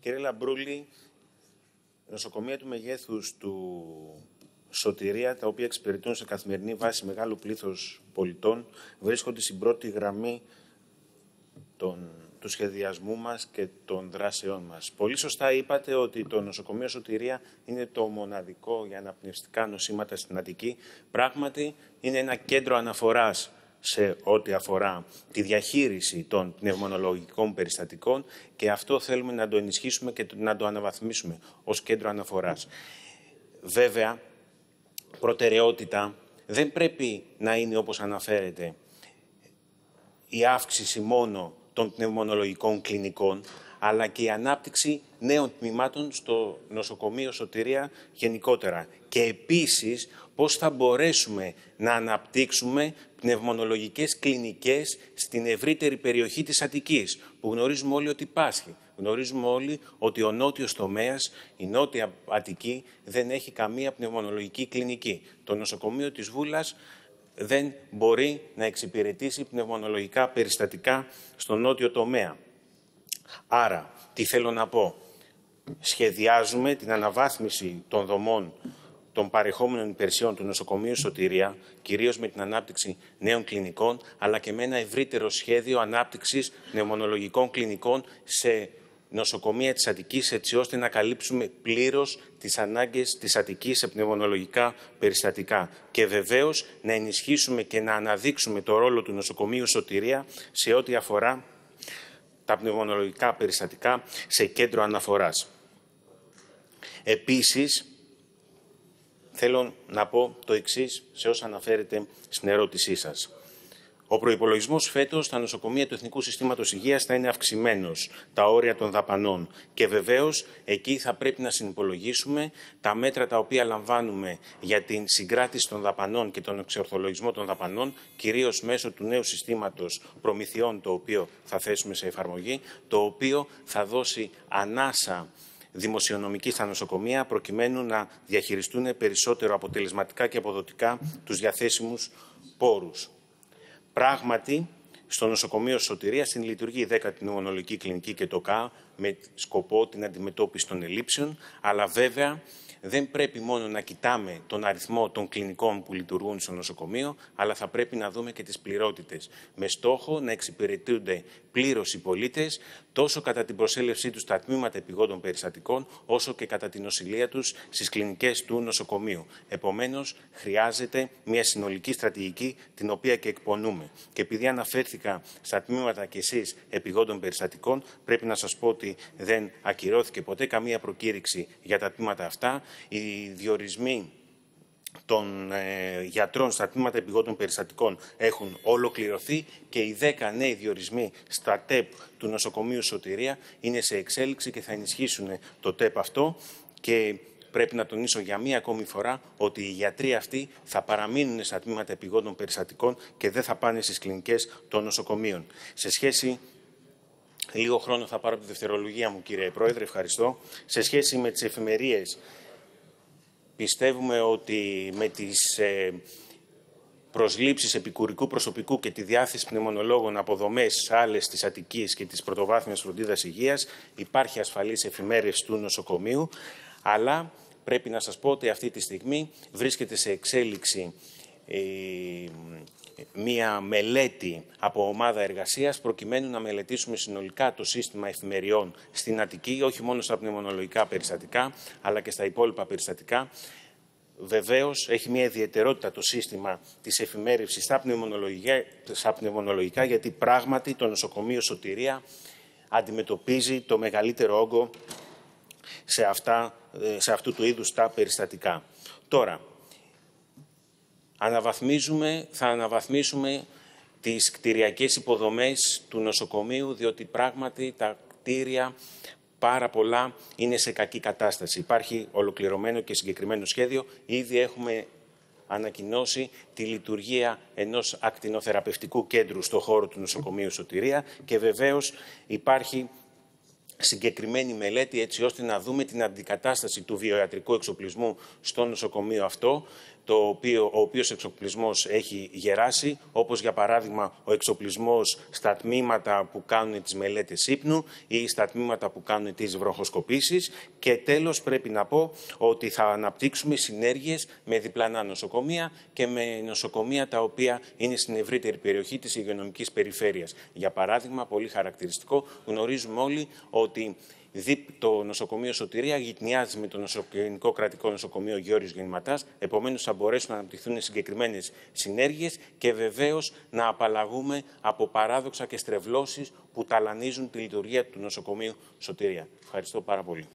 Κύριε Λαμπρούλη, νοσοκομεία του μεγέθους του σωτηρία, τα οποία εξυπηρετούν σε καθημερινή βάση μεγάλου πλήθους πολιτών, βρίσκονται στην πρώτη γραμμή των, του σχεδιασμού μας και των δράσεών μας. Πολύ σωστά είπατε ότι το νοσοκομείο Σωτηρία είναι το μοναδικό για αναπνευστικά νοσήματα στην Αττική. Πράγματι, είναι ένα κέντρο αναφοράς σε ό,τι αφορά τη διαχείριση των πνευμονολογικών περιστατικών και αυτό θέλουμε να το ενισχύσουμε και να το αναβαθμίσουμε ως κέντρο αναφοράς. Βέβαια, προτεραιότητα δεν πρέπει να είναι όπως αναφέρεται η αύξηση μόνο των πνευμονολογικών κλινικών, αλλά και η ανάπτυξη νέων τμήματων στο νοσοκομείο Σωτηρία γενικότερα. Και επίσης, πώς θα μπορέσουμε να αναπτύξουμε πνευμονολογικές κλινικές στην ευρύτερη περιοχή της Αττικής, που γνωρίζουμε όλοι ότι υπάρχει. Γνωρίζουμε όλοι ότι ο νότιος τομέας, η νότια Αττική, δεν έχει καμία πνευμονολογική κλινική. Το νοσοκομείο της Βούλας δεν μπορεί να εξυπηρετήσει πνευμονολογικά περιστατικά στον νότιο τομέα. Άρα, τι θέλω να πω. Σχεδιάζουμε την αναβάθμιση των δομών των παρεχόμενων υπηρεσιών του νοσοκομείου Σωτηρία, κυρίως με την ανάπτυξη νέων κλινικών, αλλά και με ένα ευρύτερο σχέδιο ανάπτυξης νεομονολογικών κλινικών σε νοσοκομεία της Αττικής, έτσι ώστε να καλύψουμε πλήρως τις ανάγκες της Αττικής σε πνευμονολογικά περιστατικά. Και βεβαίως να ενισχύσουμε και να αναδείξουμε το ρόλο του νοσοκομείου Σωτηρία σε ό,τι αφορά τα πνευμονολογικά περιστατικά σε κέντρο αναφοράς. Επίσης, θέλω να πω το εξής σε όσα αναφέρετε στην ερώτησή σας. Ο προπολογισμό φέτος στα νοσοκομεία του Εθνικού Συστήματος Υγείας θα είναι αυξημένος, τα όρια των δαπανών. Και βεβαίως εκεί θα πρέπει να συνυπολογίσουμε τα μέτρα τα οποία λαμβάνουμε για την συγκράτηση των δαπανών και τον εξορθολογισμό των δαπανών, κυρίως μέσω του νέου συστήματος προμηθειών, το οποίο θα θέσουμε σε εφαρμογή, το οποίο θα δώσει ανάσα δημοσιονομική στα νοσοκομεία, προκειμένου να διαχειριστούν περισσότερο αποτελεσματικά και αποδοτικά τους διαθέσιμους πόρους. Πράγματι, στο νοσοκομείο Σωτηρία συνλειτουργεί η 10η νομονολογική Κλινική και το ΚΑ με σκοπό την αντιμετώπιση των ελλείψεων, αλλά βέβαια δεν πρέπει μόνο να κοιτάμε τον αριθμό των κλινικών που λειτουργούν στο νοσοκομείο, αλλά θα πρέπει να δούμε και τις πληρότητες, με στόχο να εξυπηρετούνται πλήρως οι πολίτες, τόσο κατά την προσέλευσή τους στα τμήματα επιγόντων περιστατικών, όσο και κατά την νοσηλεία τους στις κλινικές του νοσοκομείου. Επομένως, χρειάζεται μια συνολική στρατηγική, την οποία και εκπονούμε. Και επειδή αναφέρθηκα στα τμήματα κι εσείς επιγόντων περιστατικών, πρέπει να σας πω ότι δεν ακυρώθηκε ποτέ καμία προκήρυξη για τα τμήματα αυτά. Οι διορισμοί των ε, γιατρών στα τμήματα επιγόντων περιστατικών έχουν ολοκληρωθεί και οι 10 νέοι διορισμοί στα ΤΕΠ του νοσοκομείου Σωτηρία είναι σε εξέλιξη και θα ενισχύσουν το ΤΕΠ αυτό και πρέπει να τονίσω για μία ακόμη φορά ότι οι γιατροί αυτοί θα παραμείνουν στα τμήματα επιγόντων περιστατικών και δεν θα πάνε στις κλινικές των νοσοκομείων. Σε σχέση Λίγο χρόνο θα πάρω από τη δευτερολογία μου, κύριε Πρόεδρε, ευχαριστώ. Σε σχέση με τις εφημερίες. Πιστεύουμε ότι με τις ε, προσλήψεις επικουρικού προσωπικού και τη διάθεση πνευμονολόγων από δομές άλλες της Αττικής και της πρωτοβάθμιας φροντίδας υγείας υπάρχει ασφαλής εφημέρευση του νοσοκομείου, αλλά πρέπει να σας πω ότι αυτή τη στιγμή βρίσκεται σε εξέλιξη μία μελέτη από ομάδα εργασίας προκειμένου να μελετήσουμε συνολικά το σύστημα εφημεριών στην Αττική, όχι μόνο στα πνευμονολογικά περιστατικά, αλλά και στα υπόλοιπα περιστατικά. Βεβαίως, έχει μια ιδιαιτερότητα το σύστημα της εφημέρευσης στα πνευμονολογικά, στα γιατί πράγματι το νοσοκομείο Σωτηρία αντιμετωπίζει το μεγαλύτερο όγκο σε, αυτά, ε, σε αυτού του είδους τα περιστατικά. Τώρα, Αναβαθμίζουμε, θα αναβαθμίσουμε τις κτηριακές υποδομές του νοσοκομείου, διότι πράγματι τα κτίρια πάρα πολλά είναι σε κακή κατάσταση. Υπάρχει ολοκληρωμένο και συγκεκριμένο σχέδιο. Ήδη έχουμε ανακοινώσει τη λειτουργία ενός ακτινοθεραπευτικού κέντρου στο χώρο του νοσοκομείου Σωτηρία και βεβαίως υπάρχει συγκεκριμένη μελέτη έτσι ώστε να δούμε την αντικατάσταση του βιοιατρικού εξοπλισμού στο νοσοκομείο αυτό το οποίο, ο οποίος εξοπλισμός έχει γεράσει, όπως για παράδειγμα ο εξοπλισμός στα τμήματα που κάνουν τις μελέτες ύπνου ή στα τμήματα που κάνουν τις βροχοσκοπήσεις. Και τέλος πρέπει να πω ότι θα αναπτύξουμε συνέργειες με διπλανά νοσοκομεία και με νοσοκομεία τα οποία είναι στην ευρύτερη περιοχή της υγειονομικής περιφέρειας. Για παράδειγμα, πολύ χαρακτηριστικό, γνωρίζουμε όλοι ότι το νοσοκομείο Σωτηρία γυτνιάζει με το νοσοκομείο κρατικό νοσοκομείο Γιώργο Γεννηματάς. Επομένως, θα μπορέσουν να αναπτυχθούν συγκεκριμένες συνέργειες και βεβαίως να απαλλαγούμε από παράδοξα και στρεβλώσεις που ταλανίζουν τη λειτουργία του νοσοκομείου Σωτηρία. Ευχαριστώ πάρα πολύ.